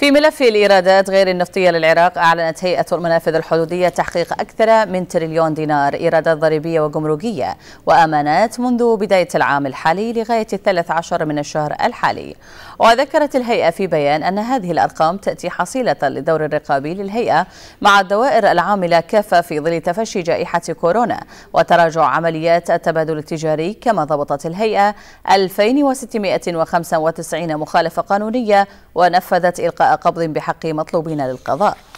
في ملف الإيرادات غير النفطية للعراق أعلنت هيئة المنافذ الحدودية تحقيق أكثر من تريليون دينار إيرادات ضريبية وجمركية وأمانات منذ بداية العام الحالي لغاية الثالث عشر من الشهر الحالي وذكرت الهيئة في بيان أن هذه الأرقام تأتي حصيلة للدور الرقابي للهيئة مع الدوائر العاملة كافة في ظل تفشي جائحة كورونا وتراجع عمليات التبادل التجاري كما ضبطت الهيئة 2695 مخالفة قانونية ونفذت إلقاء قبض بحق مطلوبين للقضاء